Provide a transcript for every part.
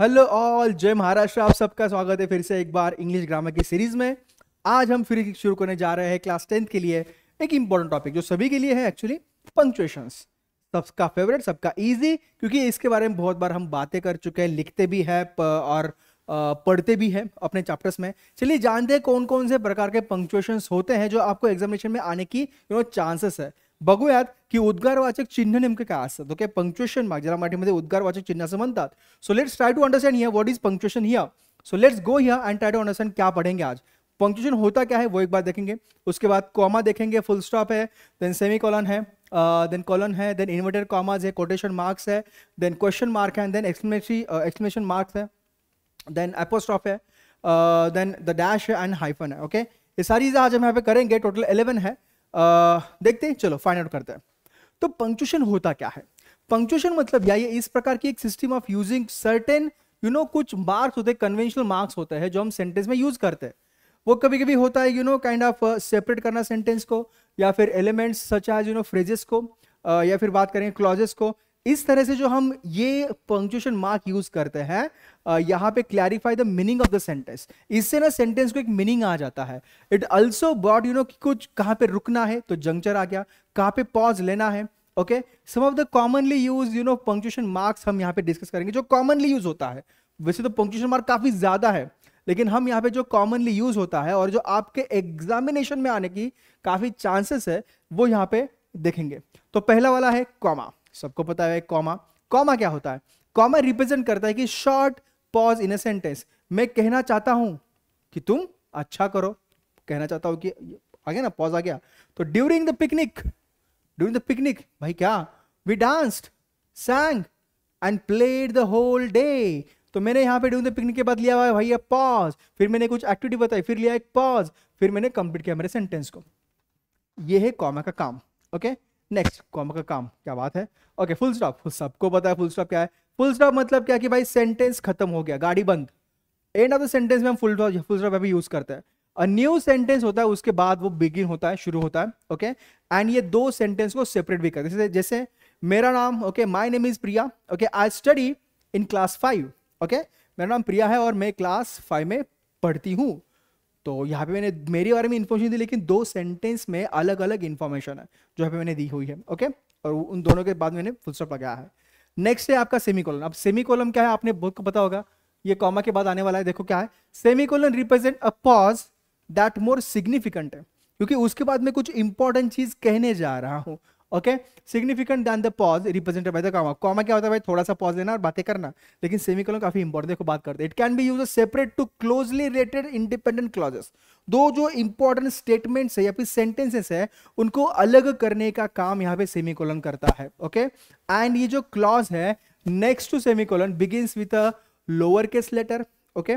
Hello all जय महाराष्ट्र आप सबका स्वागत है फिर से एक बार इंग्लिश ग्रामर की सीरीज में आज हम फिर शुरू करने जा रहे हैं क्लास टेंथ के लिए एक इंपॉर्टेंट टॉपिक जो सभी के लिए है एक्चुअली पंक्चुएशन सबका फेवरेट सबका इजी क्योंकि इसके बारे में बहुत बार हम बातें कर चुके हैं लिखते भी प, और पढ़ते भी हैं अपने चैप्टर्स में चलिए जानते हैं कौन कौन से प्रकार के पंक्चुएशंस होते हैं जो आपको एग्जामिनेशन में आने की यू नो चांसेस है बगूयात कि उद्गारवाचक चिन्ह नेमकं का असतात ओके पंक्च्युएशन मार्क ज्याला मराठीमध्ये उद्गारवाचक चिन्ह असं म्हणतात so let's try to understand here what is punctuation here so let's go here and try to understand क्या पढ़ेंगे आज पंक्चुएशन होता क्या है वो एक बार देखेंगे उसके बाद कॉमा देखेंगे फुल स्टॉप है देन सेमी कॉलन है देन कॉलन है देन इन्वर्टेड कॉमाज है कोटेशन मार्क्स है देन क्वेश्चन मार्क है देन एक्सप्लेनेशन एक्सप्लेनेशन मार्क्स है देन एपोस्टॉप है देन द डैश है एंड हाइफन है ओके ये सारी चीज़ें आज हम यहाँ पे करेंगे टोटल 11 है देखते हैं चलो फाइंड आउट करते हैं तो पंक्चुएशन होता क्या है पंक्चुएशन मतलब या ये इस प्रकार की एक system of using certain you know कुछ मार्क्स होते हैं कन्वेंशनल मार्क्स होते हैं जो हम सेंटेंस में यूज करते हैं वो कभी कभी होता है you know kind of separate करना सेंटेंस को या फिर elements such as you know phrases को uh, या फिर बात करें क्लॉजेस को इस तरह से जो हम ये पंक्चुएशन मार्क यूज करते हैं यहाँ पे clarify the meaning of the sentence इससे ना सेंटेंस को एक मीनिंग आ जाता है it also broad you know कि कुछ कहाँ पे रुकना है तो जंक्चर आ गया कहाँ पे पॉज लेना है okay some of the commonly use you know punctuation marks हम यहाँ पे डिस्कस करेंगे जो कॉमनली यूज होता है वैसे तो पंक्चुएशन मार्क काफी ज्यादा है लेकिन हम यहाँ पे जो कॉमनली यूज होता है और जो आपके एग्जामिनेशन में आने की काफी चांसेस है वो यहाँ पे देखेंगे तो पहला वाला है कॉमा सबको पता है कॉमा कॉमा क्या होता है कॉमा रिप्रेजेंट करता है कि शॉर्ट पॉज इन सेंटेंस मैं कहना चाहता हूं कि तुम अच्छा करो कहना चाहता हूं कि आ गया ना पॉज आ गया तो during the picnic during the picnic भाई क्या we danced sang and played the whole day तो मैंने यहां पे ड्यूरिंग द पिकनिक के बाद लिया हुआ है भाई पॉज फिर मैंने कुछ एक्टिविटी बताई फिर लिया एक पॉज फिर मैंने कंप्लीट किया मेरे सेंटेंस को यह है कॉमा का काम ओके okay? नेक्स्ट कॉमा का काम क्या बात है ओके फुल स्टॉप सबको पता है फुल स्टॉप क्या है फुल स्टॉप मतलब क्या कि भाई सेंटेंस खत्म हो गया गाड़ी बंद एंड ऑफ द सेंटेंस में हम फुल फुल स्टॉप अभी यूज करते हैं अ न्यू सेंटेंस होता है उसके बाद वो बिगिन होता है शुरू होता है ओके okay? एंड ये दो सेंटेंस को सेपरेट भी करते हैं जैसे मेरा नाम okay my name is Priya okay I study in class five okay मेरा नाम प्रिया है और मैं क्लास फाइव में पढ़ती हूँ तो यहाँ पे मैंने मेरे बारे में इन्फॉर्मेशन दी लेकिन दो सेंटेंस में अलग अलग इन्फॉर्मेशन है जो यहाँ पे मैंने दी हुई है ओके और उन दोनों के बाद मैंने फुल स्टॉप लगाया है नेक्स्ट है आपका सेमी कॉलम अब सेमी कॉलम क्या है आपने बुक को पता होगा ये कॉमा के बाद आने वाला है देखो क्या है semi column represent a pause that more significant है क्योंकि उसके बाद में कुछ इंपॉर्टेंट चीज कहने जा रहा हूँ okay significant than the pause represented by the comma comma क्या होता है भाई थोड़ा सा पॉज लेना और बातें करना लेकिन सेमिकोलन काफी इंपॉर्टेंट देखो बात करते हैं it can be use separate two closely related independent clauses दो जो इंपॉर्टेंट स्टेटमेंट्स है या फिर सेंटेंसेस है उनको अलग करने का काम यहाँ पे सेमिकोलन करता है ओके okay? एंड ये जो क्लॉज है next to semicolon begin with a lower case letter okay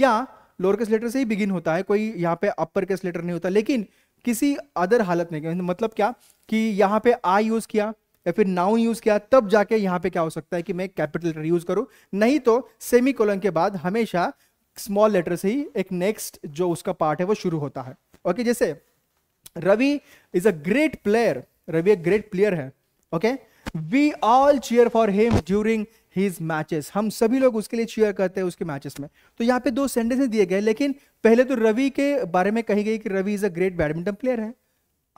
या लोअर केस लेटर से ही बिगिन होता है कोई यहाँ पे अपर केस लेटर नहीं होता लेकिन किसी अदर हालत में मतलब क्या कि यहाँ पे आई यूज किया या फिर नाउन यूज किया तब जाके यहाँ पे क्या हो सकता है कि मैं कैपिटल लेटर यूज करूँ नहीं तो सेमी कोलन के बाद हमेशा स्मॉल लेटर से ही एक नेक्स्ट जो उसका पार्ट है वो शुरू होता है ओके okay, जैसे Ravi is a great player Ravi एक ग्रेट प्लेयर है okay we all cheer for him during his matches हम सभी लोग उसके लिए चीयर करते हैं उसके मैचेस में तो यहाँ पे दो सेंटेंसेस दिए गए लेकिन पहले तो रवि के बारे में कही गई कि Ravi is a great badminton player है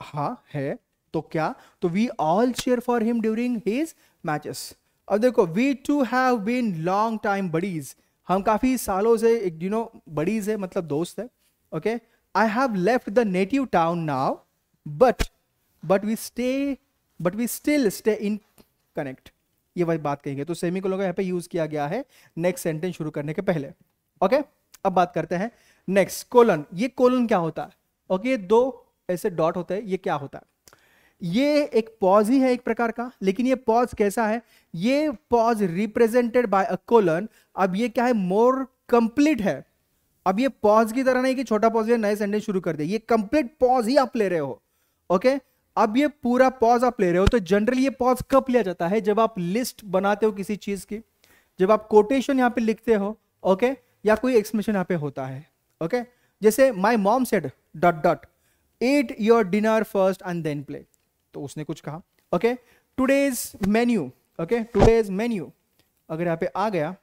हाँ है तो क्या तो we all cheer for him during his matches अब देखो we two have been long time buddies हम काफ़ी सालों से एक यू नो बडीज है मतलब दोस्त है okay I have left the native town now but but we stay but we still stay in connect ये वही बात कही गई तो सेमी कोलन का यहाँ पे यूज किया गया है नेक्स्ट सेंटेंस शुरू करने के पहले ओके अब बात करते हैं नेक्स्ट कोलन ये कोलन क्या होता है ओके ये दो ऐसे डॉट होते हैं ये क्या होता है ये एक पॉज ही है एक प्रकार का लेकिन ये पॉज कैसा है ये pause represented by a colon अब ये क्या है मोर कंप्लीट है अब ये पॉज की तरह नहीं कि छोटा पॉज नए सेंटेंस शुरू कर दे ये कंप्लीट पॉज ही आप ले रहे हो ओके okay? अब ये पूरा पॉज आप ले रहे हो तो जनरली ये पॉज कब लिया जाता है जब आप लिस्ट बनाते हो किसी चीज की जब आप कोटेशन यहाँ पे लिखते हो ओके या कोई एक्सप्रेशन यहाँ पे होता है ओके जैसे my mom said dot dot eat your dinner first and then play तो उसने कुछ कहा okay today's menu okay today's menu अगर यहाँ पे आ गया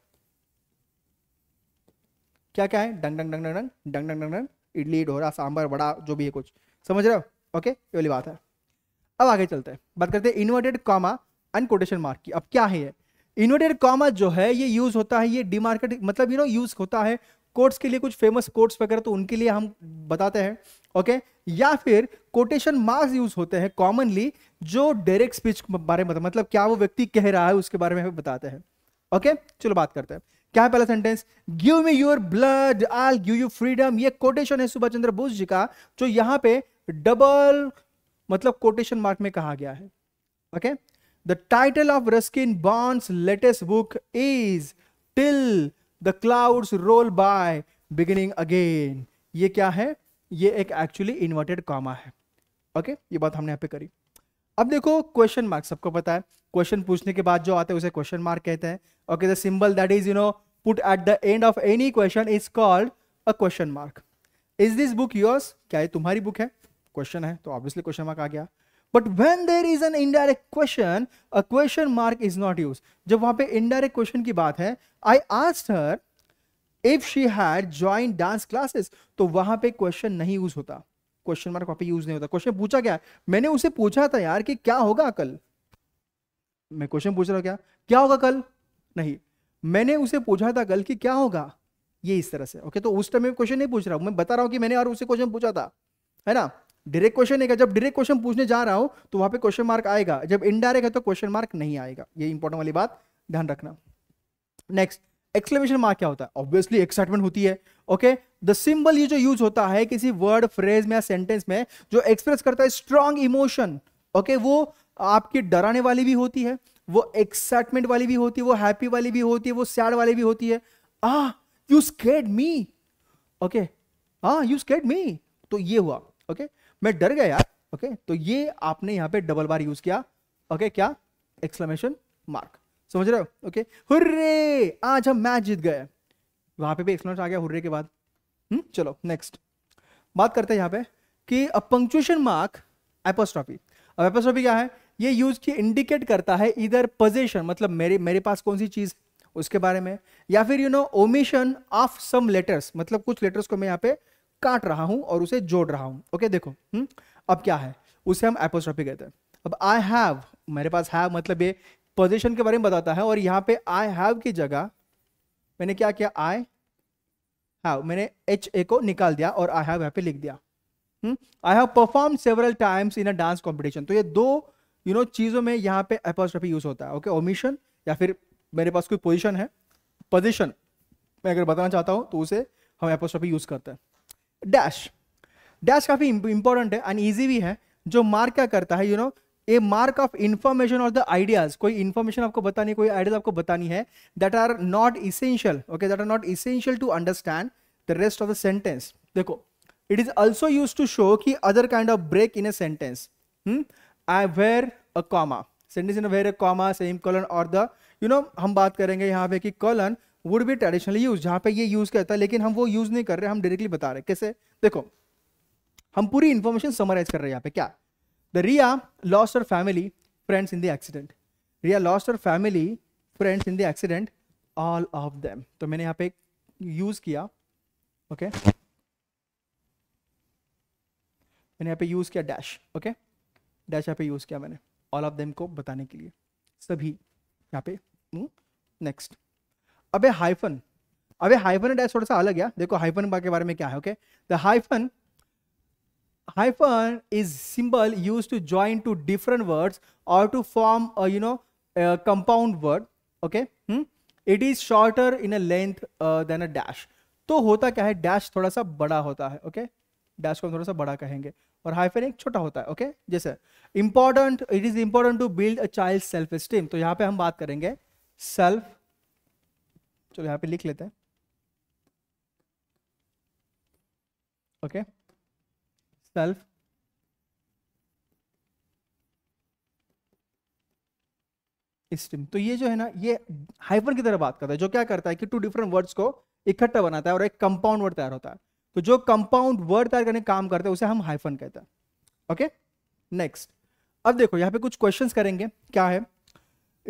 क्या क्या है डंग डंग डंग डंग डंग डंग डंग डंग इडली डोरा सांबर बड़ा जो भी है कुछ समझ रहे हो ओके ये वाली बात है अब आगे चलते हैं बात करते हैं inverted comma and quotation mark की अब क्या है ये इन्वर्टेड कॉमा जो है ये यूज होता है ये डिमार्केट मतलब यू नो यूज होता है कोर्ट्स के लिए कुछ फेमस कोर्ट्स वगैरह तो उनके लिए हम बताते हैं ओके या फिर कोटेशन मार्क्स यूज होते हैं कॉमनली जो डायरेक्ट स्पीच बारे में मतलब क्या वो व्यक्ति कह रहा है उसके बारे में हमें बताते हैं ओके चलो बात करते हैं क्या है पहला sentence give me your blood I give you freedom ये कोटेशन है सुभाष चंद्र बोस जी का जो यहाँ पे डबल मतलब कोटेशन मार्क में कहा गया है okay the title of Ruskin Bond's latest book is till the clouds roll by beginning again ये क्या है ये एक एक्चुअली इन्वर्टेड कॉमा है ओके okay? ये बात हमने यहाँ पे करी अब देखो क्वेश्चन मार्क सबको पता है क्वेश्चन पूछने के बाद जो आते हैं उसे क्वेश्चन मार्क कहते हैं okay the symbol that is you know put at the end of any question is called a question mark is this book yours क्या ये तुम्हारी बुक है क्वेश्चन है तो ऑब्वियसली क्वेश्चन मार्क आ गया but when there is an indirect question a question mark is not use जब वहां पे इनडायरेक्ट क्वेश्चन की बात है I asked her if she had join dance classes तो वहां पे क्वेश्चन नहीं यूज होता क्वेश्चन मार्क वहां पे यूज नहीं होता क्वेश्चन पूछा गया मैंने उसे पूछा था यार कि क्या होगा कल मैं क्वेश्चन पूछ रहा हूं क्या क्या होगा कल नहीं मैंने उसे पूछा था कल कि क्या होगा ये इस तरह से ओके तो उस टाइम में क्वेश्चन नहीं पूछ रहा हूं मैं बता रहा हूं कि मैंने और उसे क्वेश्चन पूछा था है ना डायरेक्ट क्वेश्चन है जब डायरेक्ट क्वेश्चन पूछने जा रहा हूँ तो वहां पे क्वेश्चन मार्क आएगा जब इनडायरेक्ट है तो क्वेश्चन मार्क नहीं आएगा ये इंपॉर्टेंट वाली बात ध्यान रखना नेक्स्ट एक्सक्लेमेशन मार्क क्या होता है ऑब्वियसली एक्साइटमेंट होती है ओके द सिंबल ये जो यूज होता है किसी वर्ड फ्रेज में या सेंटेंस में जो एक्सप्रेस करता है स्ट्रॉन्ग इमोशन ओके वो आपकी डराने वाली भी होती है वो एक्साइटमेंट वाली भी होती है वो हैप्पी वाली भी होती है वो सैड वाली भी होती है are you scared me okay are you scared me तो ये हुआ ओके okay? मैं डर गया यार ओके तो ये आपने यहाँ पे डबल बार यूज किया ओके क्या एक्सक्लेमेशन मार्क समझ रहे हो ओके हुर्रे आज हम मैच जीत गए वहां पे भी एक्सक्लेमेशन आ गया हुर्रे के बाद हम्म चलो नेक्स्ट बात करते हैं यहाँ पे कि अ पंक्चुएशन मार्क एपोस्ट्रॉफी अब एपोस्ट्रॉफी क्या है ये यूज की इंडिकेट करता है इधर पोजिशन मतलब मेरे मेरे पास कौन सी चीज उसके बारे में या फिर you know omission of some letters मतलब कुछ लेटर्स को मैं यहाँ पे काट रहा हूं और उसे जोड़ रहा हूं ओके देखो हुँ? हम्म, अब क्या है उसे हम एपोस्ट्रॉफी कहते हैं अब आई हैव मेरे पास हैव मतलब ये पोजिशन के बारे में बताता है और यहाँ पे आई हैव की जगह मैंने क्या किया आई हैव मैंने एच ए को निकाल दिया और आई हैव यहाँ पे लिख दिया I have perform several times in a dance competition तो ये दो यू you नो know, चीज़ों में यहाँ पे एपोस्ट्रॉफी यूज होता है ओके ओमिशन या फिर मेरे पास कोई पोजिशन है पोजिशन मैं अगर बताना चाहता हूँ तो उसे हम एपोस्ट्रॉफी यूज करते हैं डैश डैश काफ़ी इंपॉर्टेंट है एंड ईजी भी है जो मार्क क्या करता है you know a mark of information और द आइडियाज कोई इन्फॉर्मेशन आपको बतानी कोई आइडियाज आपको बतानी है that are not essential okay that are not essential to understand the rest of the sentence देखो it is also use to show की other kind of break in a sentence I were a comma sentence in were a comma semicolon और the you know हम बात करेंगे यहाँ पे कि colon would be traditionally use जहां पे ये यूज करता है लेकिन हम वो यूज नहीं कर रहे हम डायरेक्टली बता रहे कैसे देखो हम पूरी इंफॉर्मेशन समराइज कर रहे हैं यहाँ पे क्या the Riya lost our family friends in the accident Riya lost our family friends in the accident all of them तो मैंने यहाँ पे यूज किया ओके okay? मैंने यहाँ पे यूज किया डैश ओके डैश यहाँ पे यूज किया मैंने ऑल ऑफ देम को बताने के लिए सभी यहाँ पे नेक्स्ट hmm? अबे हाइफन अबे हाइफन डैश थोड़ा सा अलग है देखो हाइफन के बारे में क्या है okay the hyphen hyphen is symbol used to join two different words और to form a you know a compound word okay hmm? it is shorter in a length uh, तो होता क्या है डैश थोड़ा सा बड़ा होता है ओके डैश को हम थोड़ा सा बड़ा कहेंगे और हाइफन एक छोटा होता है ओके जैसे important it is important to build a child self esteem तो यहां पे हम बात करेंगे सेल्फ चलो यहाँ पे लिख लेते हैं ओके सेल्फ स्टीम तो ये जो है ना ये हाइफन की तरह बात करता है जो क्या करता है कि टू डिफरेंट वर्ड्स को इकट्ठा बनाता है और एक कंपाउंड वर्ड तैयार होता है तो जो कंपाउंड वर्ड तैयार करने काम करते हैं उसे हम हाइफन कहते हैं ओके नेक्स्ट अब देखो यहाँ पे कुछ क्वेश्चंस करेंगे क्या है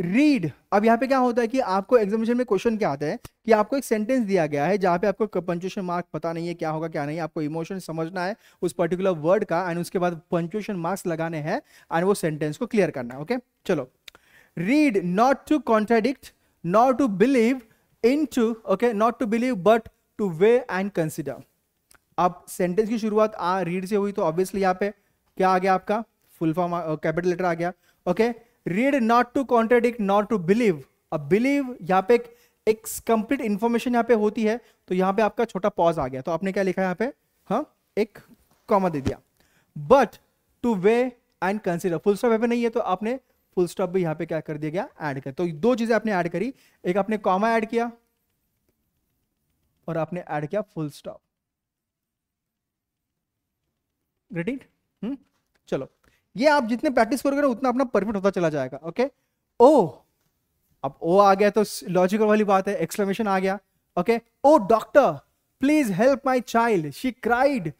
रीड अब यहाँ पे क्या होता है कि आपको एग्जामिनेशन में क्वेश्चन क्या आता है कि आपको एक सेंटेंस दिया गया है जहाँ पे आपको पंचुएशन मार्क पता नहीं है क्या होगा क्या नहीं आपको इमोशन समझना है उस पर्टिकुलर वर्ड का एंड उसके बाद पंचुएशन मार्क्स लगाने हैं एंड वो सेंटेंस को क्लियर करना है ओके चलो read not to contradict not to believe in to okay not to believe but to weigh and consider अब सेंटेंस की शुरुआत आ रीड से हुई तो ऑब्वियसली यहाँ पे क्या आ गया आपका फुल फॉर्म कैपिटल लेटर आ गया okay okay? Read not to contradict not to believe अब बिलीव यहाँ पे एक कंप्लीट इंफॉर्मेशन यहाँ पे होती है तो यहाँ पे आपका छोटा पॉज आ गया तो आपने क्या लिखा यहाँ पे हाँ एक कॉमा दे दिया but to weigh and consider full stop यहाँ पे नहीं है तो आपने फुल स्टॉप भी यहाँ पे क्या कर दिया गया एड कर तो दो चीजें आपने एड करी एक आपने कॉमा एड किया और आपने एड किया फुल स्टॉप ग्रेटिंग चलो ये आप जितने प्रैक्टिस करोगे ना उतना अपना परफेक्ट होता चला जाएगा ओके ओ अब ओ आ गया तो लॉजिकल वाली बात है एक्सप्लेनेशन आ गया okay oh doctor please help my child she cried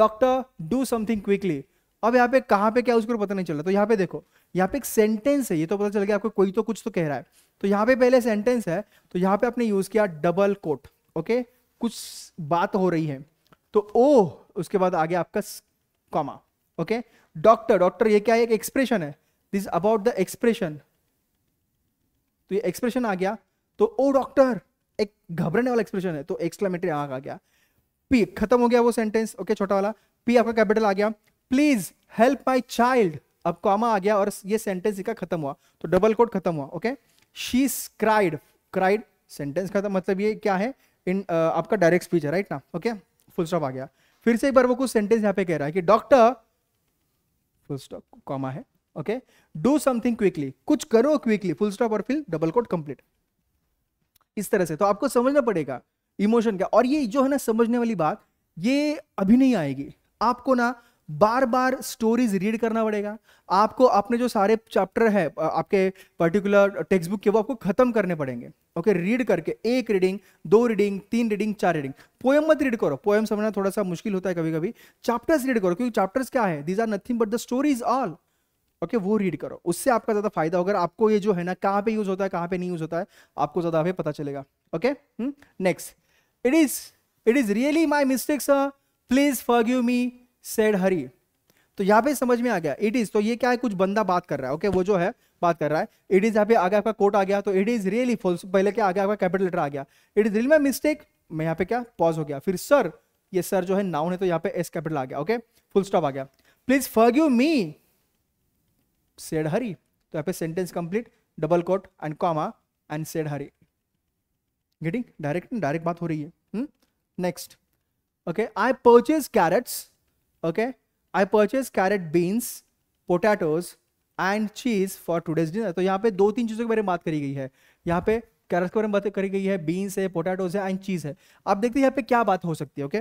doctor do something quickly अब यहाँ पे कहाँ पे क्या उसको पता नहीं चल रहा तो यहाँ पे देखो यहाँ पे एक सेंटेंस है ये तो पता चल गया आपको कोई तो कुछ तो कह रहा है तो यहाँ पे पहले सेंटेंस है तो यहाँ पे आपने यूज किया डबल कोट ओके कुछ बात हो रही है तो ओ उसके बाद आ गया आपका कॉमा ओके डॉक्टर डॉक्टर ये क्या है एक एक्सप्रेशन है दिस अबाउट द एक्सप्रेशन तो ये एक्सप्रेशन आ गया तो ओ डॉक्टर एक घबराने वाला एक्सप्रेशन है तो एक्सक्लेमेटरी आग आ गया पी खत्म हो गया वो सेंटेंस ओके छोटा वाला पी आपका कैपिटल आ गया प्लीज हेल्प माई चाइल्ड अब कॉमा आ गया और ये सेंटेंस इसका खत्म हुआ तो डबल कोड खत्म हुआ okay she cried cried sentence खत्म मतलब ये क्या है इन uh, आपका डायरेक्ट स्पीच है राइट ना ओके फुल स्टॉप आ गया फिर से एक बार वो कुछ सेंटेंस यहाँ पे कह रहा है कि डॉक्टर फुल स्टॉप कॉमा है ओके डू समथिंग क्विकली कुछ करो क्विकली फुल स्टॉप और फिर डबल कोट कंप्लीट इस तरह से तो आपको समझना पड़ेगा इमोशन क्या और ये जो है ना समझने वाली बात ये अभी नहीं आएगी आपको ना बार बार स्टोरीज रीड करना पड़ेगा आपको अपने जो सारे चैप्टर है आपके पर्टिकुलर टेक्स्ट बुक के वो आपको खत्म करने पड़ेंगे ओके रीड करके एक रीडिंग दो रीडिंग तीन रीडिंग चार रीडिंग पोएम मत रीड करो पोएम समझना थोड़ा सा मुश्किल होता है कभी कभी चैप्टर्स रीड करो क्योंकि चैप्टर्स क्या है these are nothing but the stories all okay वो रीड करो उससे आपका ज़्यादा फायदा होगा आपको ये जो है ना कहाँ पे यूज होता है कहाँ पे नहीं यूज होता है आपको ज़्यादा हमें पता चलेगा okay next it is it is really my mistakes please forgive me said Hari तो यहाँ पे समझ में आ गया इट इज तो ये क्या है कुछ बंदा बात कर रहा है ओके वो जो है बात कर रहा है इट इज यहाँ पे आगे आपका कोट आ गया तो इट इज रियली फॉल्स पहले क्या आगे आपका कैपिटल लेटर आ गया it is real my mistake मैं यहाँ पे क्या पॉज हो गया फिर सर ये सर जो है नाउन है तो यहाँ पे एस कैपिटल आ गया ओके फुल स्टॉप आ गया please forgive me said Hari तो यहाँ पे sentence complete double quote and comma and said Hari getting direct direct बात हो रही है next okay I purchase carrots Okay, I purchased carrot beans, potatoes and cheese for today's dinner. तो यहाँ पे दो तीन चीज़ों के बारे में बात करी गई है यहाँ पे कैरेट के बारे में बात करी गई है बीन्स है पोटैटोज है एंड चीज़ है आप देखते हैं यहाँ पे क्या बात हो सकती है ओके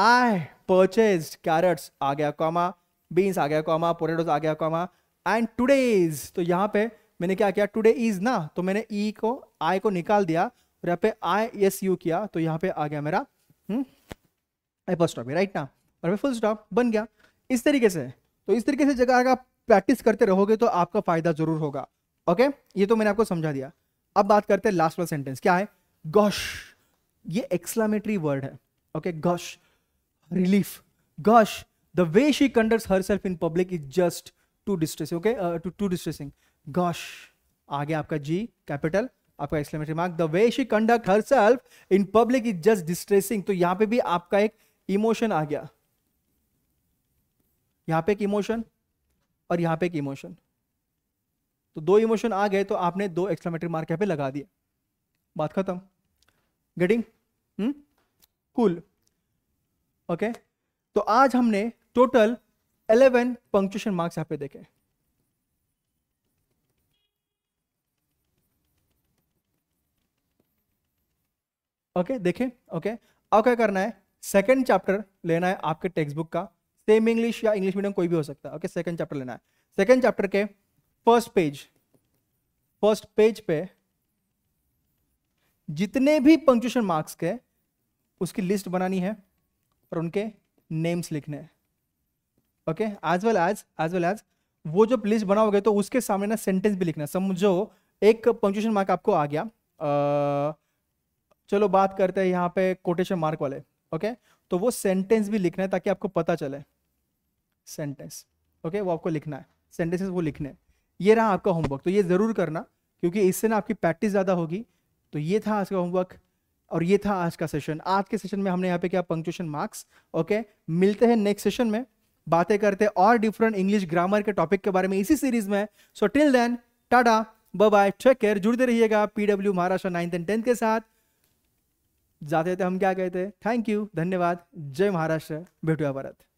आई परचेज कैरेट्स आ गया कॉमा बीन्स आ गया कॉमा पोटैटोज आ गया कॉमा एंड टुडे इज तो यहाँ पे मैंने क्या किया टुडे इज ना तो मैंने ई e को आई को निकाल दिया और यहाँ पे आई एस यू किया तो यहाँ पे आ गया मेरा आई फर्स्ट राइट ना और वह फुल स्टॉप बन गया इस तरीके से तो इस तरीके से जगह अगर आप प्रैक्टिस करते रहोगे तो आपका फायदा जरूर होगा ओके ये तो मैंने आपको समझा दिया अब बात करते हैं लास्ट वाला सेंटेंस क्या है गॉश ये एक्सलामेटरी वर्ड है okay gosh relief gosh the way she conduct herself in public is just too distress okay too distressing gosh आगे आपका जी कैपिटल आपका exclamatory mark the way she conduct herself in public is just distressing तो यहां पे भी आपका एक emotion आ गया यहाँ पे एक इमोशन और यहाँ पे एक इमोशन तो दो इमोशन आ गए तो आपने दो एक्सक्लेमेटरी मार्क यहाँ पे लगा दिया बात खत्म गेटिंग कूल ओके तो आज हमने टोटल 11 पंक्चुएशन मार्क्स यहाँ पे देखे ओके okay, देखें ओके okay. अब क्या करना है सेकंड चैप्टर लेना है आपके टेक्स्ट बुक का सेम इंग्लिश या इंग्लिश मीडियम कोई भी हो सकता है ओके सेकंड चैप्टर लेना है सेकंड चैप्टर के फर्स्ट पेज फर्स्ट पेज पे जितने भी पंक्चुएशन मार्क्स के उसकी लिस्ट बनानी है और उनके नेम्स लिखने हैं okay as well as as well as वो जब लिस्ट बनाओगे तो उसके सामने ना सेंटेंस भी लिखना समझो एक पंक्चुएशन मार्क आपको आ गया आ, चलो बात करते हैं यहाँ पे कोटेशन मार्क वाले ओके तो वो सेंटेंस भी लिखना है ताकि आपको पता चले सेंटेंस ओके वो आपको लिखना है सेंटेंसेस वो लिखने हैं ये रहा आपका होमवर्क तो ये ज़रूर करना क्योंकि इससे ना आपकी प्रैक्टिस ज़्यादा होगी तो ये था आज का होमवर्क और ये था आज का सेशन आज के सेशन में हमने यहाँ पे क्या पंक्चुएशन मार्क्स ओके मिलते हैं नेक्स्ट सेशन में बातें करते हैं और डिफरेंट इंग्लिश ग्रामर के टॉपिक के बारे में इसी सीरीज में so till then tata bye take care जुड़ते रहिएगा PW Maharashtra ninth and tenth के साथ जाते थे हम क्या कहते थैंक यू धन्यवाद जय महाराष्ट्र भेटू भारत